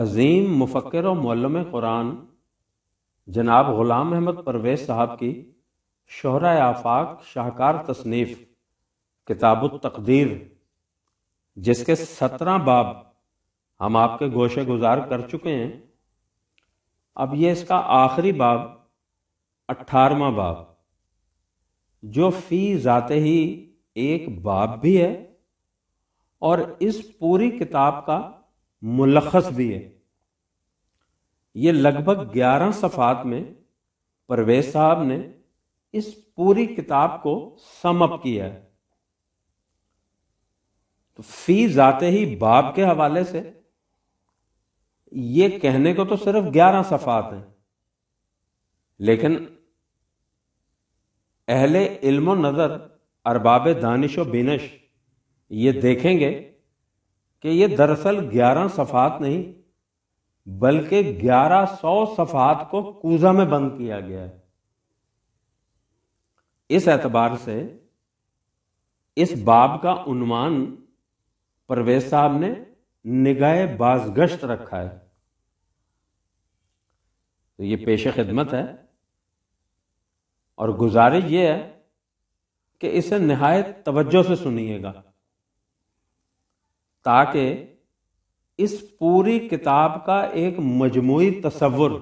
अजीम मुफक्र और मौलम कुरान जनाब ग़ुलाम अहमद परवेज़ साहब की शहरा आफाक शाहकार तसनीफ़ किताबु तकदीर जिसके सत्रह बाब हम आपके गोशे गुजार कर चुके हैं अब ये इसका आखिरी बाब अठारवा बाब जो फी जाते ही एक बाब भी है और इस पूरी किताब का मुलखस भी है ये लगभग ग्यारह सफात में परवेज साहब ने इस पूरी किताब को समप किया है तो फी जाते ही बाप के हवाले से यह कहने को तो सिर्फ ग्यारह सफात हैं लेकिन अहले इल्म नज़र अरबाब दानिश व बिनश ये देखेंगे कि ये दरअसल ग्यारह सफात नहीं बल्कि ग्यारह सौ सफात को कूजा में बंद किया गया है इस एतबार से इस बाब का उन्वान परवेज साहब ने निगाह बाजगश्त रखा है तो ये पेश खिदमत है और गुजारिश ये है कि इसे नहायत तवज्जो से सुनिएगा ताकि इस पूरी किताब का एक मजमू तस्वुर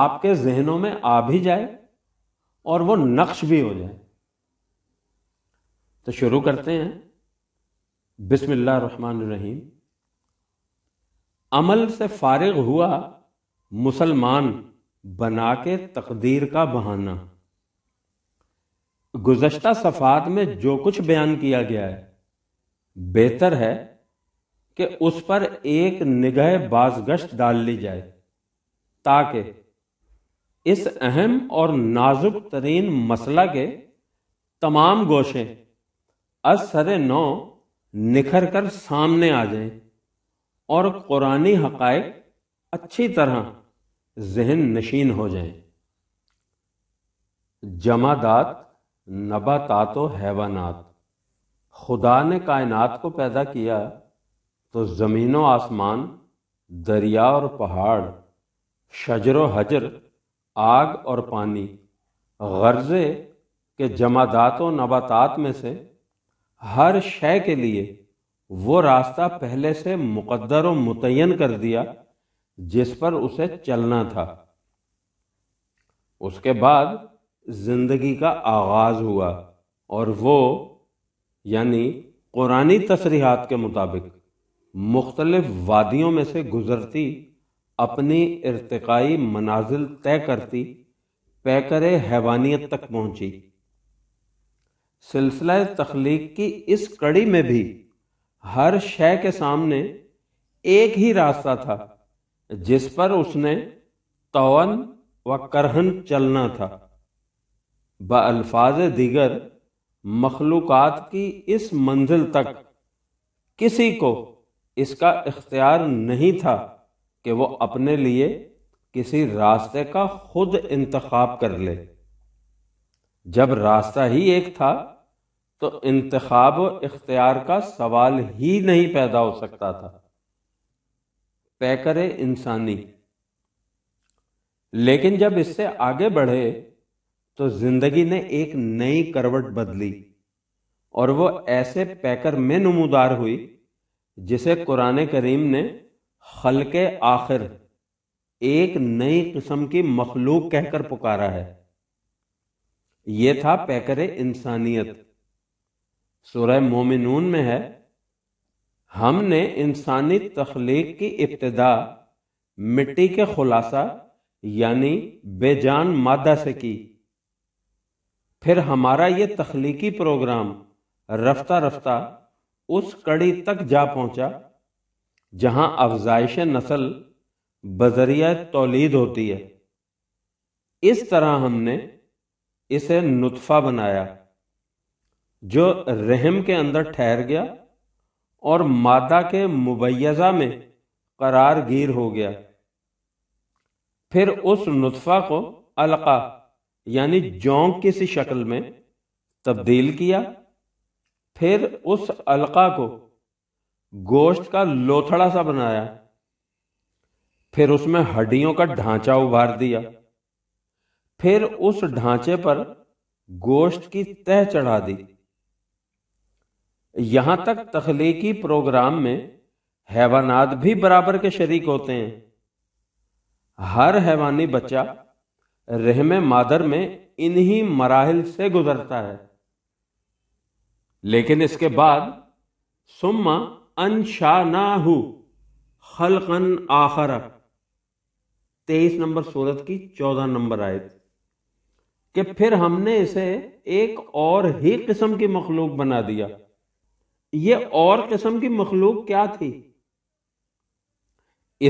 आपके जहनों में आ भी जाए और वो नक्श भी हो जाए तो शुरू करते हैं बिस्मिल्लाह रहीम अमल से फारिग हुआ मुसलमान बना के तकदीर का बहाना गुजश्ता सफात में जो कुछ बयान किया गया है बेहतर है कि उस पर एक निगह बाज गश्त डाल ली जाए ताकि इस अहम और नाजुक तरीन मसला के तमाम गोशे असर नौ निखर कर सामने आ जाए और कुरानी हकायक अच्छी तरह जहन नशीन हो जाए जमादात नबातातो हैवानात खुदा ने कायनात को पैदा किया तो ज़मीन आसमान दरिया और पहाड़ शजर व हजर आग और पानी गर्जे के जमादात व नबातात में से हर शय के लिए वो रास्ता पहले से मुकद्दर व मुतन कर दिया जिस पर उसे चलना था उसके बाद जिंदगी का आगाज हुआ और वो यानी कुरानी तशरीहत के मुताबिक मुख्तलिफ वादियों में से गुजरती अपनी इरतकाई मनाजिल तय करती पैकर हैवानियत तक पहुंची सिलसिला तख्लीक की इस कड़ी में भी हर शय के सामने एक ही रास्ता था जिस पर उसने तवन व करहन चलना था बल्फाज दीगर मखलूक की इस मंजिल तक किसी को इसका इख्तियार नहीं था कि वो अपने लिए किसी रास्ते का खुद इंतखब कर ले जब रास्ता ही एक था तो इंतखब इख्तियार का सवाल ही नहीं पैदा हो सकता था पैकर इंसानी लेकिन जब इससे आगे बढ़े तो जिंदगी ने एक नई करवट बदली और वो ऐसे पैकर में नमूदार हुई जिसे कुरान करीम ने खल के आखिर एक नई किस्म की मखलूक कहकर पुकारा है यह था पैकर इंसानियत सूरह मोमिनून में है हमने इंसानी तख्लीक की इब्तदा मिट्टी के खुलासा यानी बेजान मादा से की फिर हमारा ये तख्लीकी प्रोग्राम रफ्ता रफ्ता उस कड़ी तक जा पहुंचा जहां अफजाइश नस्ल बजरिया तोलीद होती है इस तरह हमने इसे नुतफ़ा बनाया जो रहम के अंदर ठहर गया और मादा के मुबैजा में गिर हो गया फिर उस नुतफ़ा को अलका यानी जोंक किसी शक्ल में तब्दील किया फिर उस अलका को गोश्त का लोथड़ा सा बनाया फिर उसमें हड्डियों का ढांचा उभार दिया फिर उस ढांचे पर गोश्त की तह चढ़ा दी यहां तक तखलीकी प्रोग्राम में हैवानात भी बराबर के शरीक होते हैं हर हैवानी बच्चा रहम मादर में इन्हीं मराहल से गुजरता है लेकिन इसके बाद सुम्मा अनशानाहू खलकन आखर तेईस नंबर सूरत की चौदह नंबर आयत कि फिर हमने इसे एक और ही किस्म की मखलूक बना दिया ये और किस्म की मखलूक क्या थी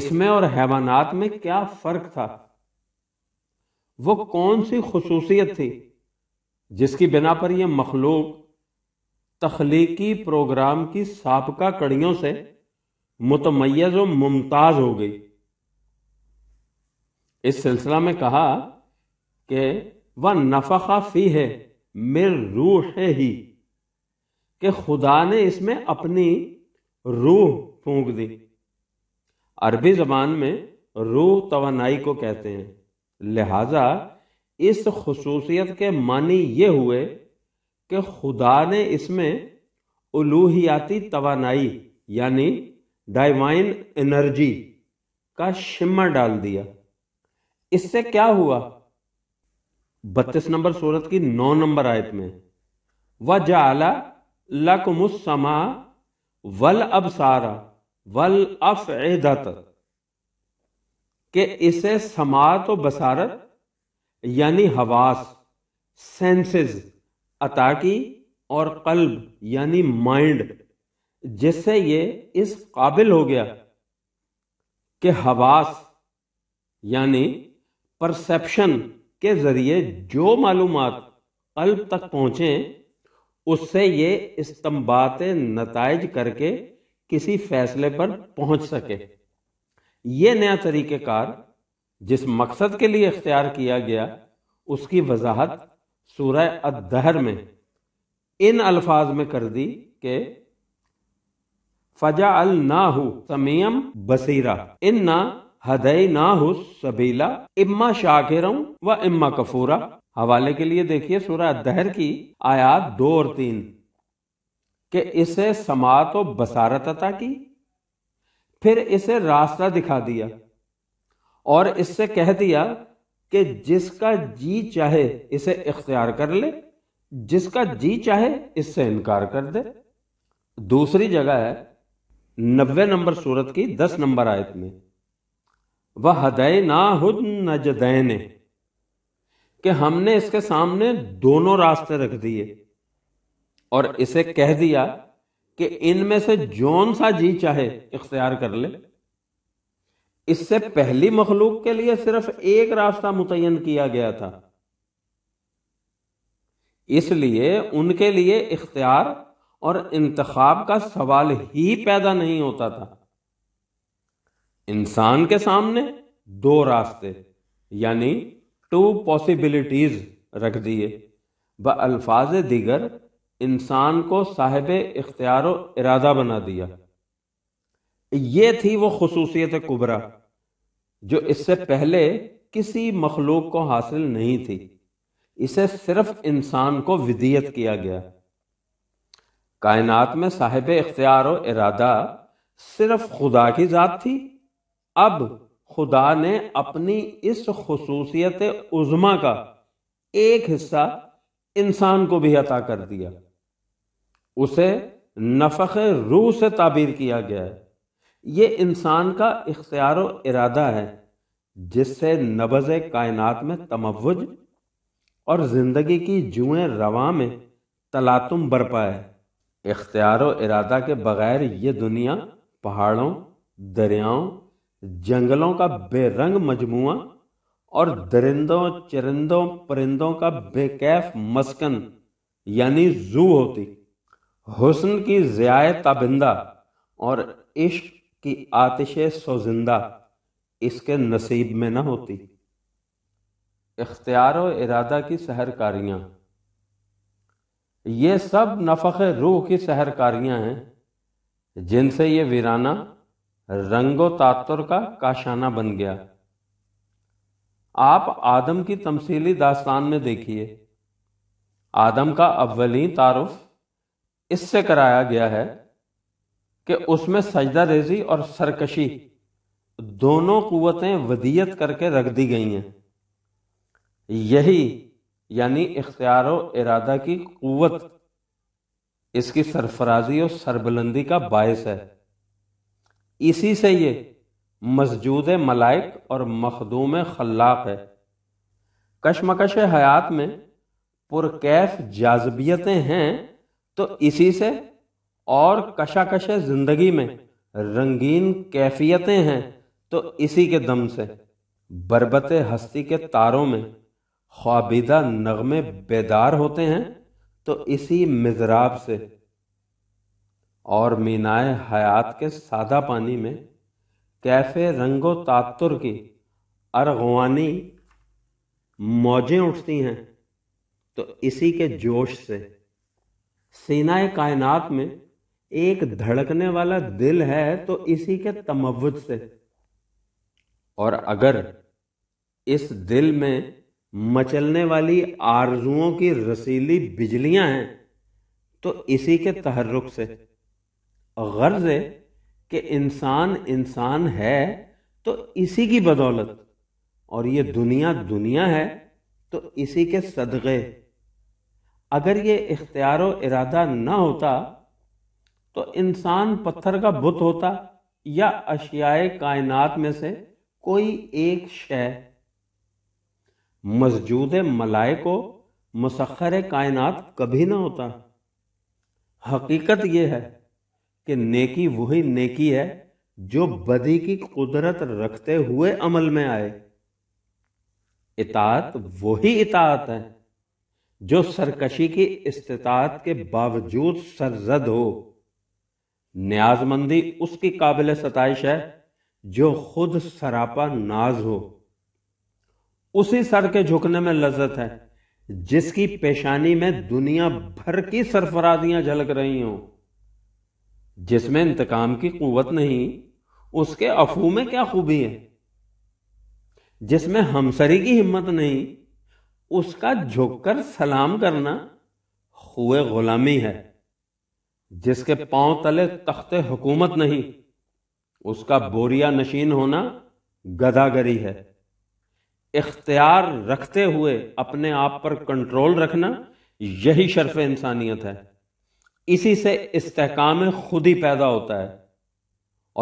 इसमें और हैवानात में क्या फर्क था वो कौन सी खसूसियत थी जिसकी बिना पर यह मखलूक तखलीकी प्रोग्राम की सबका कड़ियों से मुतमयज व मुमताज़ हो गई इस सिलसिला में कहा कि वह नफा फी है मेर रूह है ही कि खुदा ने इसमें अपनी रूह फूंक दी अरबी जबान में रूह तोनाई को कहते हैं लिहाजा इस खसूसियत के मानी ये हुए कि खुदा ने इसमें उलूहियाती तोानाई यानी डाइवाइन एनर्जी का शिमा डाल दिया इससे क्या हुआ बत्तीस नंबर सूरत की नौ नंबर आयत में व जाला लकमुसमा वल अब सारा वल अफ कि इसे समात व बसारत यानी हवास सेंसेस अता की और कल्ब यानी माइंड जिससे ये इस काबिल हो गया कि हवास यानी परसेप्शन के ज़रिए जो मालूम कल्ब तक पहुंचे उससे ये इस्तम्बात नतज करके किसी फैसले पर पहुंच सके ये नया तरीक़ेकार जिस मकसद के लिए इख्तियार किया गया उसकी वजाहत सूरह अदहर में इन अल्फाज में कर दी के फजा अल ना हो समीम बसीरा इन ना हदय हो सबीला इम्मा शाकिर व इम्मा कफूरा हवाले के लिए देखिए सूरह दहर की आयात दो और तीन के इसे समात व बसारत अता की फिर इसे रास्ता दिखा दिया और इससे कह दिया कि जिसका जी चाहे इसे इख्तियार कर ले जिसका जी चाहे इससे इनकार कर दे दूसरी जगह है नब्बे नंबर सूरत की दस नंबर आयत में वह हदय ना हद नजदैन कि हमने इसके सामने दोनों रास्ते रख दिए और इसे कह दिया कि इनमें से जौन सा जी चाहे इख्तियार कर ले इससे पहली मखलूक के लिए सिर्फ एक रास्ता मुतयन किया गया था इसलिए उनके लिए इख्तियार और इंतखाब का सवाल ही पैदा नहीं होता था इंसान के सामने दो रास्ते यानी टू पॉसिबिलिटीज रख दिए ब अल्फाज दिगर इंसान को साहिब इख्तियार इरादा बना दिया ये थी वो खसूसियत कुबरा जो इससे पहले किसी मखलूक को हासिल नहीं थी इसे सिर्फ इंसान को विदियत किया गया कायनात में साहिब इख्तियार और इरादा सिर्फ खुदा की जात थी अब खुदा ने अपनी इस खसूसियत उजमा का एक हिस्सा इंसान को भी अता कर दिया उसे नफ़ रूह से ताबीर किया गया है ये इंसान का इख्तियार इरादा है जिससे नबज कायनात में तमवज और ज़िंदगी की जुएँ रवा में तलातुम बरपा है इख्तियार इरादा के बगैर ये दुनिया पहाड़ों दरियाओं जंगलों का बेरंग मजमु और दरिंदों चरिंदों परिंदों का बेकैफ मस्कन यानी जू होती हुस्न की जयाय ताबिंदा और इश्क की आतिश सोजिंदा इसके नसीब में न होती इख्तियार और इरादा की सहरकारियां ये सब नफख रूह की सहरकारियां हैं जिनसे ये वीराना रंगो तातुर का काशाना बन गया आप आदम की तमसीली दास्तान में देखिए आदम का अव्वली तारुफ़ इससे कराया गया है कि उसमें सजदा रेजी और सरकशी दोनों कुतें वदियत करके रख दी गई हैं यही यानी इख्तियार इरादा की कुत इसकी सरफराजी और सरबलंदी का बायस है इसी से ये मजूद मलाइक और मखदूम खलाक है कशमकश हयात में पुरकैफ जाजबियतें हैं तो इसी से और कशाकश जिंदगी में रंगीन कैफियतें हैं तो इसी के दम से बरबत हस्ती के तारों में ख्वाबीदा नगमे बेदार होते हैं तो इसी मिजराब से और मीनाए हयात के सादा पानी में कैफे रंगो तातुर की अरगवानी मौजें उठती हैं तो इसी के जोश से सेनाए कायनात में एक धड़कने वाला दिल है तो इसी के तमवुद से और अगर इस दिल में मचलने वाली आरजुओं की रसीली बिजलियां हैं तो इसी के तहरुक से गर्ज है कि इंसान इंसान है तो इसी की बदौलत और ये दुनिया दुनिया है तो इसी के सदक़े अगर ये इख्तियार इरादा ना होता तो इंसान पत्थर का बुत होता या अशियाए कायनात में से कोई एक शय मजूद मलाय को मुसखर कायनात कभी ना होता हकीकत यह है कि नेकी वही नेकी है जो बदी की कुदरत रखते हुए अमल में आए इतात वही इतात है जो सरकशी की इस्तात के बावजूद सरजद हो न्याजमंदी उसकी काबिल सतश है जो खुद सरापा नाज हो उसी सर के झुकने में लज्जत है जिसकी पेशानी में दुनिया भर की सरफराजियां झलक रही हो जिसमें इंतकाम की कुवत नहीं उसके अफू में क्या खूबी है जिसमें हमसरी की हिम्मत नहीं उसका झुककर सलाम करना हुए गुलामी है जिसके पांव तले तख्ते हुकूमत नहीं उसका बोरिया नशीन होना गदागरी है इख्तियार रखते हुए अपने आप पर कंट्रोल रखना यही शर्फ इंसानियत है इसी से इस्तेकाम खुदी पैदा होता है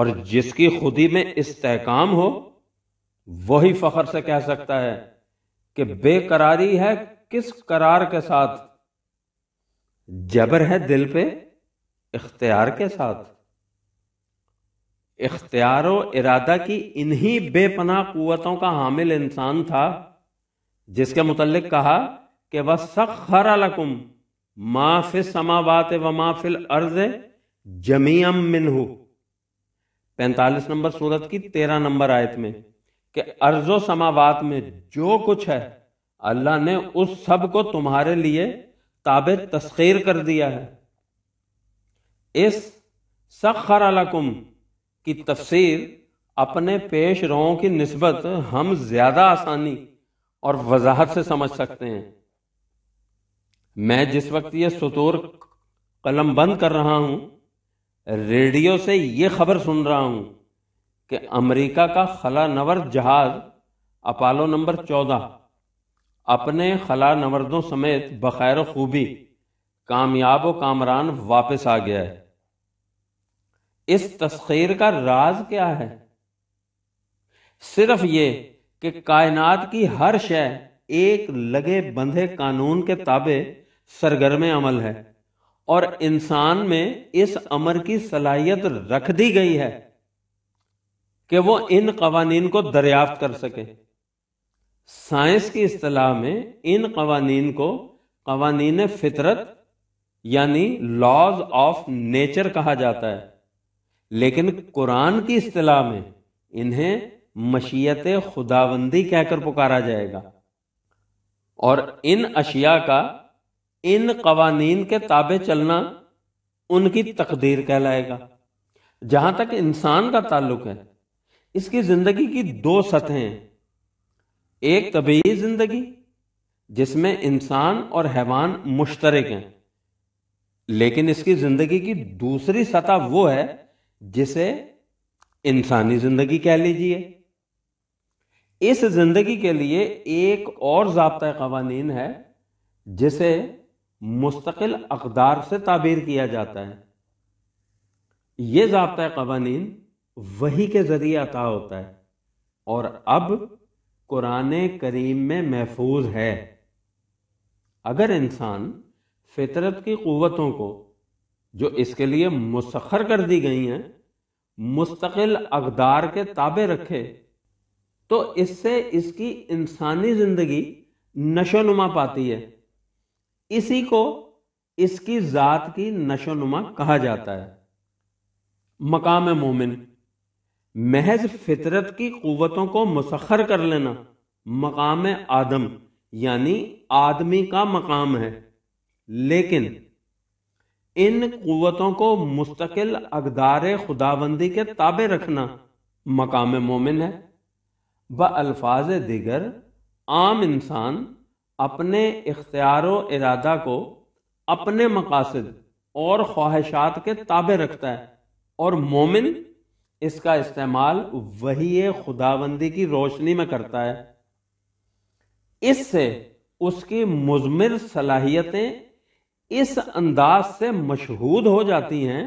और जिसकी खुदी में इस्तेकाम हो वही फखर से कह सकता है कि बेकरारी है किस करार के साथ जबर है दिल पे इख्तियार के साथ इख्तियार इरादा की इन्हीं बेपनाह कुतों का हामिल इंसान था जिसके मुतलक कहा कि वह सखरा लकुम माफिल समावात व माफिल अर्ज जमीअम मिनहू पैंतालीस नंबर सूरत की तेरह नंबर आयत में कि अर्जो समावात में जो कुछ है अल्लाह ने उस सब को तुम्हारे लिए ताबे तस्खीर कर दिया है इस सखर अलकुम की तफसीर अपने पेश रो की नस्बत हम ज्यादा आसानी और वजाहत से समझ सकते हैं मैं जिस वक्त ये सतूर कलम बंद कर रहा हूं रेडियो से ये खबर सुन रहा हूं कि अमेरिका का नवर जहाज अपालो नंबर चौदह अपने खला नवरदों समेत बखैर खूबी कामयाब व कामरान वापस आ गया है इस तस्खीर का राज क्या है सिर्फ ये कि कायनात की हर शय एक लगे बंधे कानून के ताबे सरगर्म अमल है और इंसान में इस अमर की सलाहियत रख दी गई है कि वो इन कवानीन को दरियाफ्त कर सके साइंस की असलाह में इन कवानीन को कवानीन फितरत यानी लॉज ऑफ नेचर कहा जाता है लेकिन कुरान की असलाह में इन्हें मशीयत खुदाबंदी कहकर पुकारा जाएगा और इन अशिया का इन कवानीन के ताबे चलना उनकी तकदीर कहलाएगा जहां तक इंसान का ताल्लुक है इसकी जिंदगी की दो सतहें हैं एक तबीय जिंदगी जिसमें इंसान और हैवान मुश्तरक हैं लेकिन इसकी जिंदगी की दूसरी सतह वो है जिसे इंसानी जिंदगी कह लीजिए इस जिंदगी के लिए एक और जबता कवानीन है जिसे मुस्तकिल अकदार से ताबीर किया जाता है ये जबता कवानीन वही के ज़रिए अता होता है और अब कुरान करीम में महफूज है अगर इंसान फितरत की क़वतों को जो इसके लिए मुसखर कर दी गई हैं मुस्तकिल अकदार के ताबे रखे तो इससे इसकी इंसानी ज़िंदगी नशोनुमा पाती है इसी को इसकी ज़ात की नशोनुमा कहा जाता है मकाम मोमिन महज फितरत की कुतों को मुसखर कर लेना मकाम आदम यानी आदमी का मकाम है लेकिन इन कुतों को मुस्तकिल अकदार खुदाबंदी के ताबे रखना मकाम मोमिन है ब अल्फाज दिगर आम इंसान अपने इख्तियार इरादा को अपने मकासद और ख्वाहिशात के ताबे रखता है और मोमिन इसका इस्तेमाल वही खुदाबंदी की रोशनी में करता है इससे उसकी मुजमिर सलाहियतें इस अंदाज से मशहूद हो जाती हैं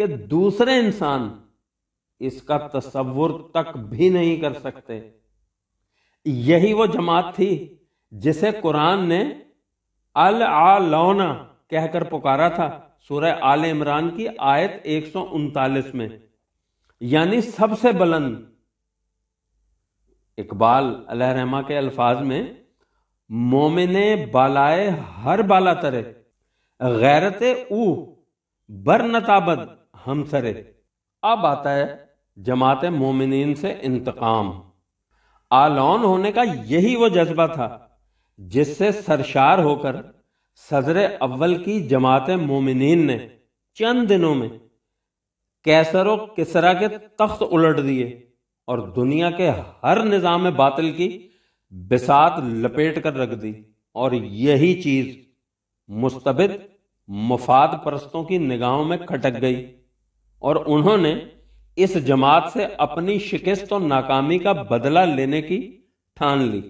कि दूसरे इंसान इसका तस्वुर तक भी नहीं कर सकते यही वो जमात थी जिसे कुरान ने अल आलौना कहकर पुकारा था सूरह आल इमरान की आयत एक में यानी सबसे बुलंद इकबाल अलहरमा के अल्फाज में मोमिने बालाए हर बाला तरे गैरत ऊ बर नताबद हम सरे अब आता है जमात मोमिन से इंतकाम आलौन होने का यही वो जज्बा था जिससे सरशार होकर सदर अव्वल की जमात मोमिन ने चंद दिनों में कैसर किसरा के तख्त उलट दिए और दुनिया के हर निज़ाम बातिल की बिसात लपेट कर रख दी और यही चीज मुस्तबित मुफाद परस्तों की निगाहों में खटक गई और उन्होंने इस जमात से अपनी शिकस्त और नाकामी का बदला लेने की ठान ली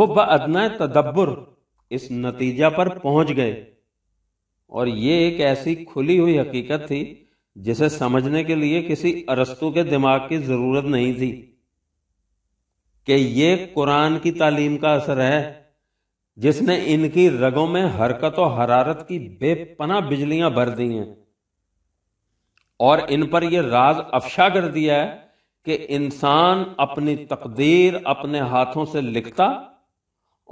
वो बदना तदब्बर इस नतीजा पर पहुंच गए और ये एक ऐसी खुली हुई हकीकत थी जिसे समझने के लिए किसी अरस्तु के दिमाग की जरूरत नहीं थी कि ये कुरान की तालीम का असर है जिसने इनकी रगों में हरकत और हरारत की बेपना बिजलियां भर दी हैं और इन पर यह राज अफशा कर दिया है कि इंसान अपनी तकदीर अपने हाथों से लिखता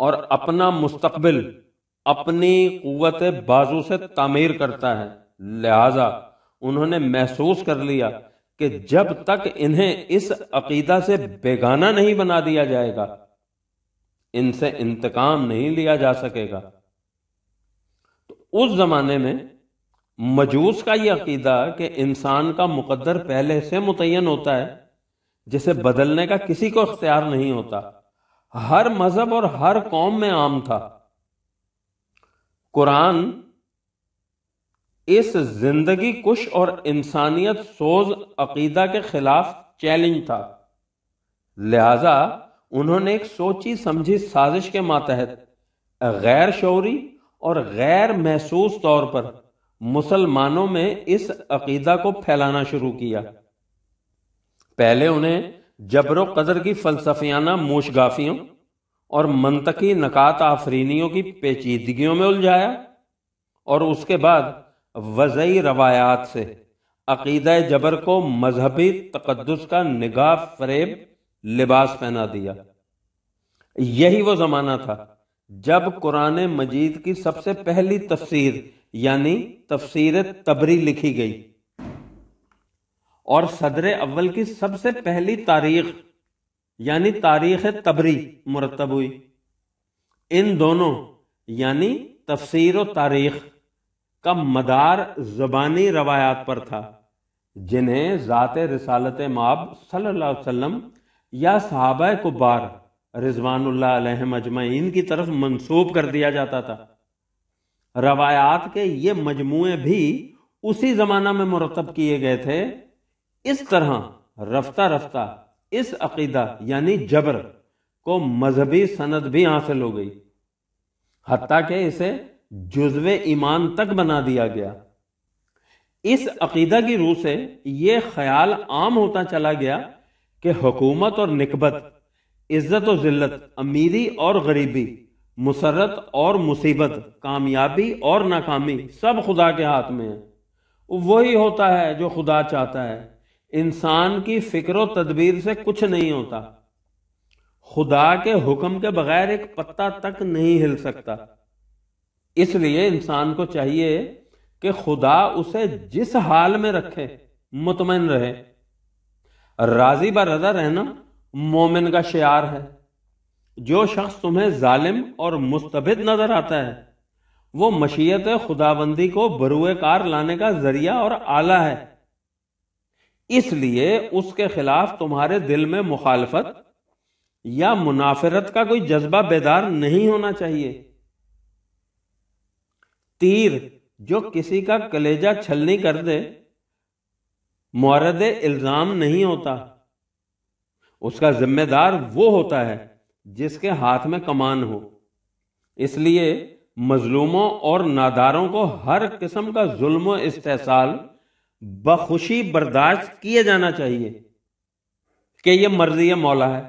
और अपना मुस्तकबिल अपनी कुत बाजू से तामीर करता है लिहाजा उन्होंने महसूस कर लिया कि जब तक इन्हें इस अकीदा से बेगाना नहीं बना दिया जाएगा इनसे इंतकाम नहीं लिया जा सकेगा तो उस जमाने में मजूस का यह अकीदा कि इंसान का मुकद्दर पहले से मुतयन होता है जिसे बदलने का किसी को अख्तियार नहीं होता हर मजहब और हर कौम में आम था कुरान इस जिंदगी कुश और इंसानियत सोज अकीदा के खिलाफ चैलेंज था लिहाजा उन्होंने एक सोची समझी साजिश के मातहत गैर शौरी और गैर महसूस तौर पर मुसलमानों में इस अकीदा को फैलाना शुरू किया पहले उन्हें जबरो कदर की फलसफियाना मोशगाफियों और मनतकी नकात आफरीनियों की पेचीदगियों में उलझाया और उसके बाद वजई रवायात से अकीद जबर को मजहबी तकदस का निगाह फरेब लिबास पहना दिया यही वो ज़माना था जब कुरान मजीद की सबसे पहली तफसीर यानी तफसीर तबरी लिखी गई और सदर अव्वल की सबसे पहली तारीख यानी तारीख तबरी मुरतब हुई इन दोनों यानी तफसीर और तारीख का मदार जबानी रवायात पर था जिन्हें ज़ात रसालत माब सल्लम या सहाबा कुबार रिजवान अजमैन की तरफ मनसूब कर दिया जाता था रवायात के ये मजमू भी उसी ज़माना में मुरतब किए गए थे इस तरह रफ्ता रफ्ता इस अकीदा यानी जबर को मजहबी सनद भी हासिल हो गई हती के इसे जुजवे ईमान तक बना दिया गया इस अकीदा की रूह से यह ख्याल आम होता चला गया कि हुकूमत और निकबत इज्जत और जिल्लत अमीरी और गरीबी मुसरत और मुसीबत कामयाबी और नाकामी सब खुदा के हाथ में है वही होता है जो खुदा चाहता है इंसान की फिक्र तदबीर से कुछ नहीं होता खुदा के हुक्म के बगैर एक पत्ता तक नहीं हिल सकता इसलिए इंसान को चाहिए कि खुदा उसे जिस हाल में रखे मुतमिन रहे राजी बा रजा रहना मोमिन का शार है जो शख्स तुम्हें जालिम और मुस्तबिद नजर आता है वो मशीयत खुदाबंदी को बरुए कार लाने का जरिया और आला है इसलिए उसके खिलाफ तुम्हारे दिल में मुखालफत या मुनाफरत का कोई जज्बा बेदार नहीं होना चाहिए तीर जो किसी का कलेजा छलनी कर दे मोरद इल्जाम नहीं होता उसका जिम्मेदार वो होता है जिसके हाथ में कमान हो इसलिए मजलूमों और नादारों को हर किस्म का जुल्म इस्तेसाल बखुशी बर्दाश्त किए जाना चाहिए कि यह मर्जी मौला है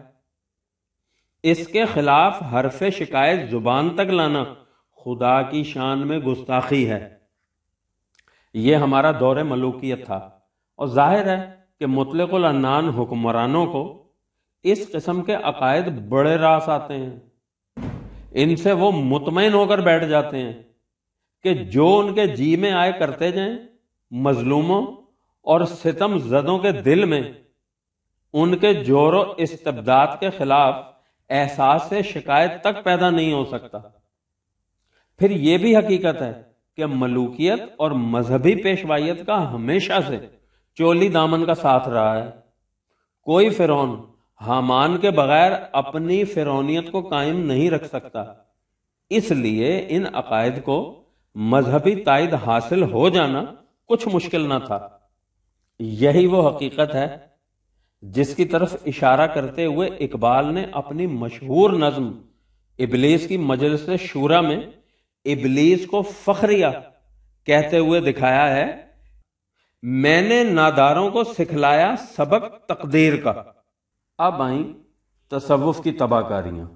इसके खिलाफ हरफ शिकायत जुबान तक लाना खुदा की शान में गुस्ताखी है ये हमारा दौर मलूकियत था और जाहिर है कि मुतलकुलनान हुक्मरानों को इस किस्म के अकायद बड़े रास आते हैं इनसे वो मुतमिन होकर बैठ जाते हैं कि जो उनके जी में आए करते जाएं मजलूमों और सितम जदों के दिल में उनके जोर इस्तबदाद के खिलाफ एहसास से शिकायत तक पैदा नहीं हो सकता फिर यह भी हकीकत है कि मलूकियत और मजहबी पेशवाइत का हमेशा से चोली दामन का साथ रहा है कोई फिरौन हमान के बगैर अपनी फिरौनीत को कायम नहीं रख सकता इसलिए इन अकायद को मजहबी तायद हासिल हो जाना कुछ मुश्किल ना था यही वो हकीकत है जिसकी तरफ इशारा करते हुए इकबाल ने अपनी मशहूर नज्म इबलीस की मजलिस शूरा में इबलीस को फखरिया कहते हुए दिखाया है मैंने नादारों को सिखलाया सबक तकदीर का अब आई तसवुफ की तबाहकारियां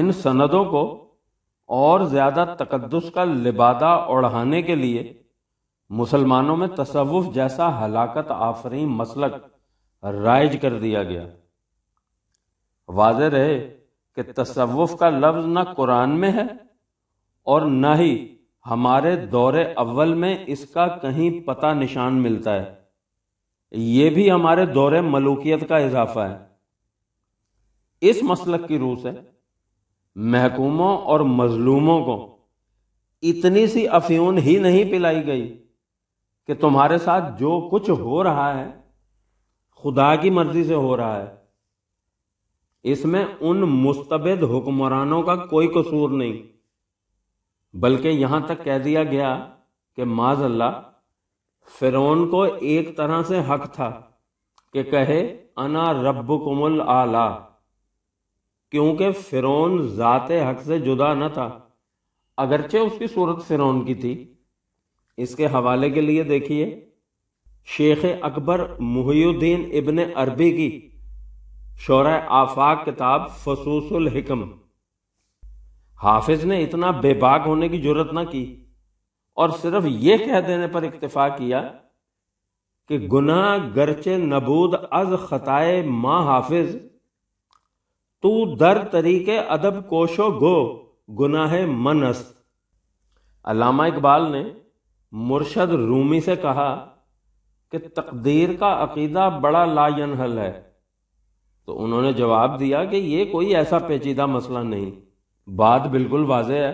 इन सनदों को और ज्यादा तकदस का लिबादा ओढ़ाने के लिए मुसलमानों में तसवुफ जैसा हलाकत आफरी मसलक राइज कर दिया गया वाज रहे कि तसवुफ का लफ्ज ना कुरान में है और न ही हमारे दौरे अव्वल में इसका कहीं पता निशान मिलता है ये भी हमारे दौरे मलूकियत का इजाफा है इस मसलक की रूह से महकूमों और मजलूमों को इतनी सी अफियोन ही नहीं पिलाई गई कि तुम्हारे साथ जो कुछ हो रहा है खुदा की मर्जी से हो रहा है इसमें उन मुस्तबिद हुक्मरानों का कोई कसूर नहीं बल्कि यहाँ तक कह दिया गया कि माज अल्लाह फिरौन को एक तरह से हक था कि कहे अना रब कुमल आला क्योंकि फिरौन जाते हक से जुदा न था अगरचे उसकी सूरत फिरौन की थी इसके हवाले के लिए देखिए शेख अकबर मुहियुद्दीन इबन अरबी की शौर आफाक किताब फसूसुल हिकम हाफिज ने इतना बेबाक होने की जरूरत ना की और सिर्फ ये कह देने पर इक्तफा किया कि गुना गरचे नबूद अज खताए माँ हाफिज तू दर तरीके अदब कोशो गो गुनाह मनस अलामा इकबाल ने मुर्शद रूमी से कहा कि तकदीर का अकीदा बड़ा लायन हल है तो उन्होंने जवाब दिया कि यह कोई ऐसा पेचीदा मसला नहीं बात बिल्कुल वाजह है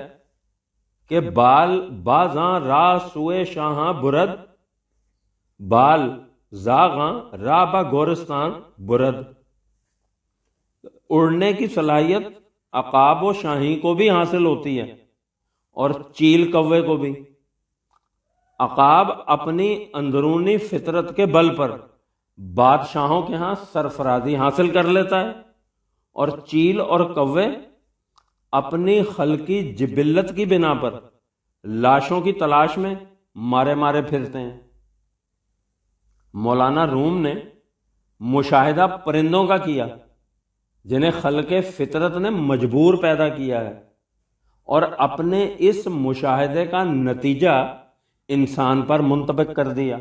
कि बाल बाजा रा सुए शाह बुरद बाल जागा बा गोरस्तान बुरद उड़ने की सलाहियत अकाब व शाही को भी हासिल होती है और चील कौवे को भी अकाब अपनी अंदरूनी फितरत के बल पर बादशाहों के यहां सरफराजी हासिल कर लेता है और चील और कौवे अपनी खल की जिबिलत की बिना पर लाशों की तलाश में मारे मारे फिरते हैं मौलाना रूम ने मुशाहिदा परिंदों का किया जिन्हें खल के फितरत ने मजबूर पैदा किया है और अपने इस मुशाहदे का नतीजा इंसान पर मुंतब कर दिया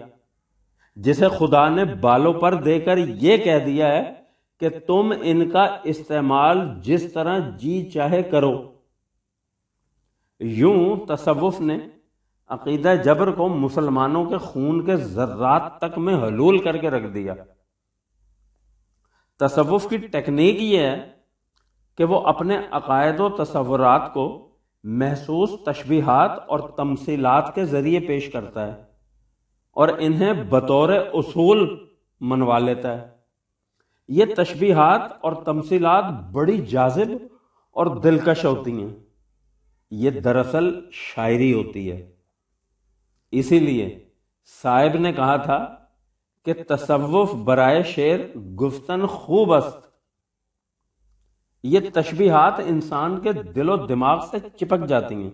जिसे खुदा ने बालों पर देकर यह कह दिया है कि तुम इनका इस्तेमाल जिस तरह जी चाहे करो यूं तसवुफ ने अकीद जबर को मुसलमानों के खून के जर्रात तक में हलूल करके रख दिया तसवुफ की टेक्निक यह है कि वो अपने अकायद व तस्वुरात को महसूस तशबीहात और तमसीलात के जरिए पेश करता है और इन्हें बतौर उसूल मनवा लेता है ये तशबीहात और तमसीलात बड़ी जाजिब और दिलकश होती हैं ये दरअसल शायरी होती है इसीलिए साहिब ने कहा था कि तसव्वुफ बराए शेर गुफ्तन खूब अस्त ये तशबीहात इंसान के दिलो दिमाग से चिपक जाती हैं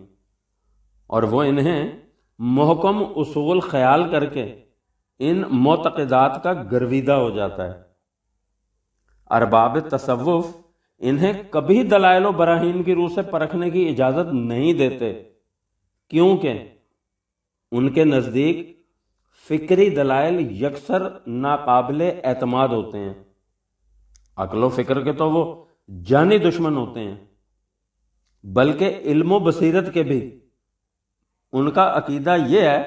और वो इन्हें मोहकम उसूल ख्याल करके इन मोतकदात का गर्विदा हो जाता है अरबाब तसव्वुफ इन्हें कभी दलाइल बराहीन की रूह से परखने की इजाजत नहीं देते क्योंकि उनके नज़दीक फिक्री दलाइल यकसर नाकाबिल एतमाद होते हैं अकलो फिक्र के तो वो जानी दुश्मन होते हैं बल्कि इल्म बसीरत के भी उनका अकीदा यह है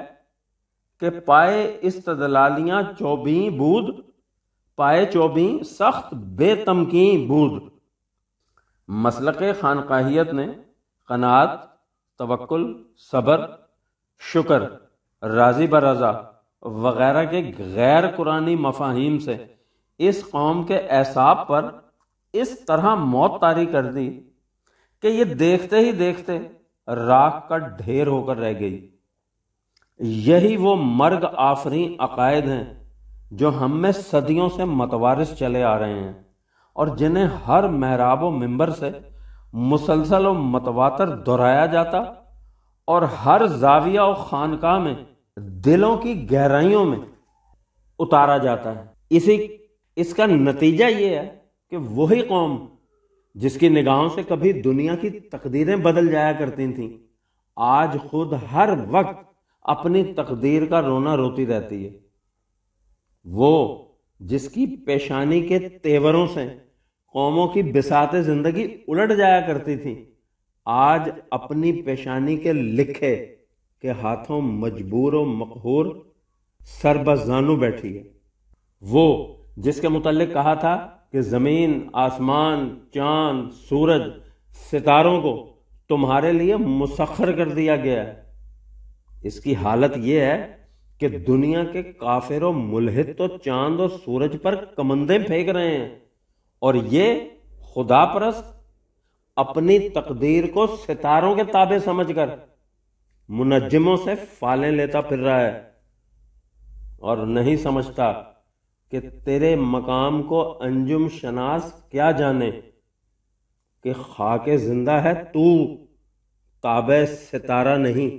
कि पाए इस तदलालियां चौबी बूद पाए चौबी सख्त बेतमकी बूद मसलक खानकाहियत ने कनात तवक्ल सबर शुक्र राजी ब रज़ा वगैरह के गैर कुरानी मफाहिम से इस कौम के एसाब पर इस तरह मौत तारी कर दी कि ये देखते ही देखते राख का ढेर होकर रह गई यही वो मर्ग आफरी अकायद हैं जो हम में सदियों से मतवारिस चले आ रहे हैं और जिन्हें हर मेहराबो मेंबर से मुसलसल व मतवातर दोहराया जाता और हर जाविया और खानका में दिलों की गहराइयों में उतारा जाता है इसी इसका नतीजा ये है कि वही कौम जिसकी निगाहों से कभी दुनिया की तकदीरें बदल जाया करती थीं आज खुद हर वक्त अपनी तकदीर का रोना रोती रहती है वो जिसकी पेशानी के तेवरों से कौमों की बिसात जिंदगी उलट जाया करती थी आज अपनी पेशानी के लिखे के हाथों मजबूर और मकहूर सरबजानू बैठी है वो जिसके मुतालिक कहा था कि ज़मीन आसमान चांद सूरज सितारों को तुम्हारे लिए मुसखर कर दिया गया है इसकी हालत यह है कि दुनिया के काफिर मुलहित तो चांद और सूरज पर कमंदे फेंक रहे हैं और ये खुदा परस्त अपनी तकदीर को सितारों के ताबे समझकर मुनजमों से फाले लेता फिर रहा है और नहीं समझता कि तेरे मकाम को अंजुम शनास क्या जाने कि खाके जिंदा है तू ताबे सितारा नहीं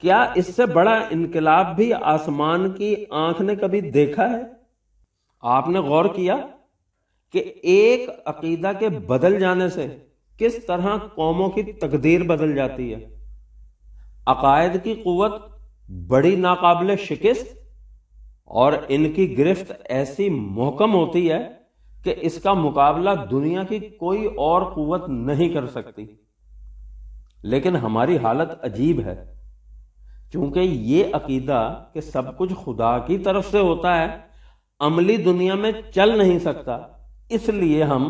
क्या इससे बड़ा इनकलाब भी आसमान की आंख ने कभी देखा है आपने गौर किया कि एक अकीदा के बदल जाने से किस तरह कौमों की तकदीर बदल जाती है अकायद की कुत बड़ी नाकाबिल शिकस्त और इनकी गिरफ्त ऐसी मोहकम होती है कि इसका मुकाबला दुनिया की कोई और कुत नहीं कर सकती लेकिन हमारी हालत अजीब है क्योंकि ये अकीदा कि सब कुछ खुदा की तरफ से होता है अमली दुनिया में चल नहीं सकता इसलिए हम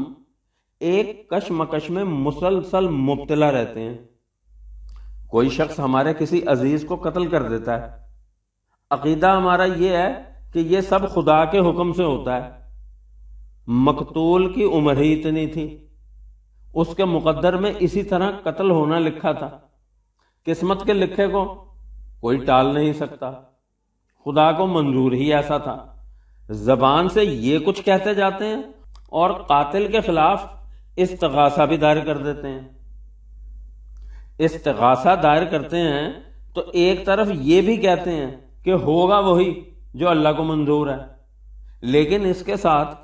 एक कशमकश में मुसलसल मुबतला रहते हैं कोई शख्स हमारे किसी अजीज को कत्ल कर देता है अकीदा हमारा यह है कि यह सब खुदा के हुक्म से होता है मकतूल की उम्र ही इतनी थी उसके मुकद्दर में इसी तरह कत्ल होना लिखा था किस्मत के लिखे को कोई टाल नहीं सकता खुदा को मंजूर ही ऐसा था जबान से ये कुछ कहते जाते हैं और कातिल के खिलाफ इस्तगासा भी दायर कर देते हैं इस्तगासा दायर करते हैं तो एक तरफ ये भी कहते हैं कि होगा वही जो अल्लाह को मंजूर है लेकिन इसके साथ